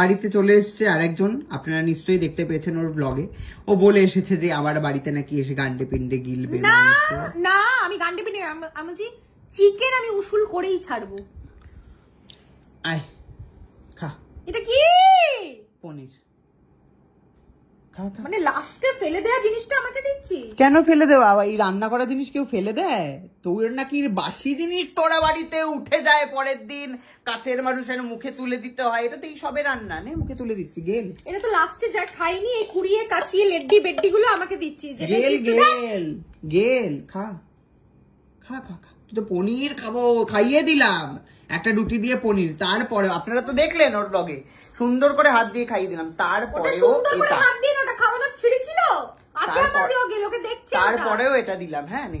বাড়িতে চলে এসছে আরেকজন আপনারা নিশ্চয়ই দেখতে পেয়েছেন ওর ব্লগে ও বলে এসেছে যে আবার বাড়িতে নাকি এসে গান্ডে পিন্ডে গিলবে না না আমি গান্ডে পিন্ডে আমি বলছি চিকেন আমি উসুল করেই ছাড়বো আয় খা এটা কি পনির মানে বাসি জিনিস তোরা বাড়িতে উঠে যায় পরের দিন কাছের মানুষের মুখে তুলে দিতে হয় এটা এই সবে রান্না নে মুখে তুলে দিচ্ছি গেল এটা তো লাস্টে যা খাইনি এই কাচিয়ে লেড্ডি বেড্ডি আমাকে দিচ্ছিস গেল গেল গেল খা তুই তো পনির খাবো খাইয়ে দিলাম একটা রুটি দিয়ে পনির তারপরে আপনারা তো দেখলেন ওর ব্লগে সুন্দর করে হাত দিয়ে খাইয়ে দিলাম তারপরেও এটা হাত দিয়ে তারপরেও এটা দিলাম হ্যাঁ নে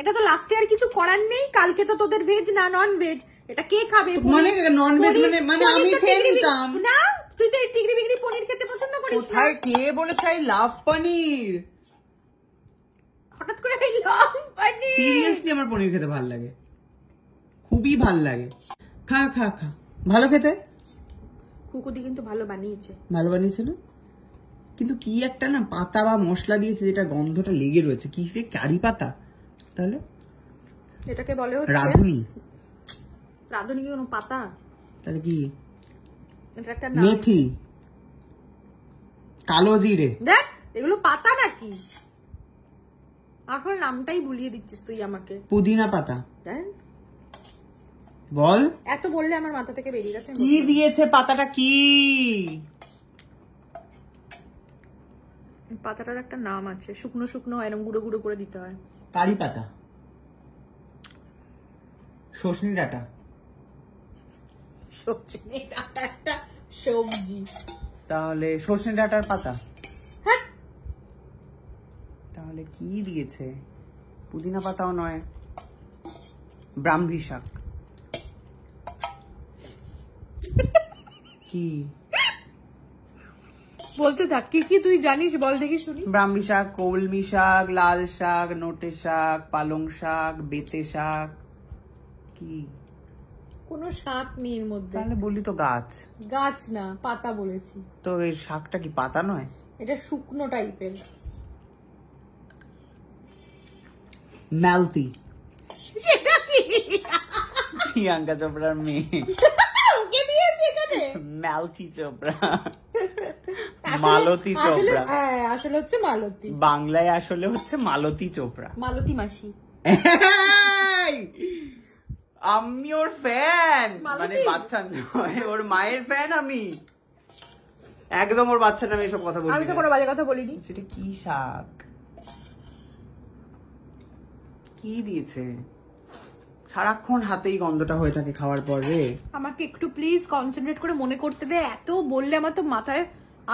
এটা তো লাস্টে আর কিছু করার নেই কালকে তো তোদের ভেজ না নন ভেজ এটা কে খাবে মানে নন ভেজ মানে মানে আমি খেয়ে নিতাম না তুই তো টিগড়ি বিগড়ি পনির খেতে পছন্দ করিস কোথায় কে বলেছে আই লাভ পনির হঠাৎ করে লং পনির সিরিয়াসলি আমার পনির খেতে লাগে খুবই ভাল লাগে খা খা খা ভালো খেতে কুকুদি কিন্তু ভালো বানিয়েছে ভালো কিন্তু কি একটা না পাতা বা মশলা দিয়েছে যেটা গন্ধটা লেগে রয়েছে কি রে কারি পাতা তাহলে এটাকে বলে হচ্ছে রাধুনি রাধুনি পাতা তাহলে কি এটা একটা মেথি কালো জিরে দেখ এগুলো পাতা নাকি এখন নামটাই ভুলিয়ে দিচ্ছিস তুই আমাকে পুদিনা পাতা বল এত বললে আমার মাথা থেকে বেরিয়ে গেছে কি দিয়েছে পাতাটা কি পাতাটার একটা নাম আছে শুকনো শুকনো এরকম গুঁড়ো গুঁড়ো করে দিতে হয় কারি পাতা সজনে ডাটা সজনে ডাটা একটা সবজি তাহলে সজনে ডাটার পাতা তাহলে কি দিয়েছে পুদিনা পাতাও নয় ব্রাহ্মী শাক কি বলতে থাক কি কি তুই জানিস বল দেখি শুনি ব্রাহ্মী শাক কলমি শাক লাল শাক নোটে শাক পালং শাক বেতে শাক কি কোন শাক নেই এর মধ্যে তাহলে বললি তো গাছ গাছ না পাতা বলেছি তো এই শাকটা কি পাতা নয় এটা শুকনো টাইপের মেলতি প্রিয়াঙ্কা চোপড়ার মেয়ে মেলতি চোপড়া মালতি চোপড়া হ্যাঁ, আসলে হচ্ছে মালতী বাংলায় আসলে হচ্ছে মালতি চোপড়া মালতি মাসি আমি ওর ফ্যান মানে বাচ্চা নয় ওর মায়ের ফ্যান আমি একদম ওর বাচ্চা নামে এসব কথা বলি আমি তো কোনো বাজে কথা বলিনি সেটা কি শাক কি দিয়েছে সারাক্ষণ হাতেই গন্ধটা হয়ে থাকে খাওয়ার পর রে আমাকে একটু প্লিজ কনসেন্ট্রেট করে মনে করতে দে এত বললে আমার তো মাথায়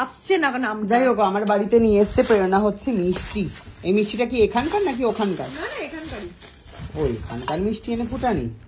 আসছে না নাম যাই হোক আমার বাড়িতে নিয়ে এসছে প্রেরণা হচ্ছে মিষ্টি এই মিষ্টিটা কি এখানকার নাকি ওখানকার না এখানকারই ওই এখানকার মিষ্টি এনে ফুটানি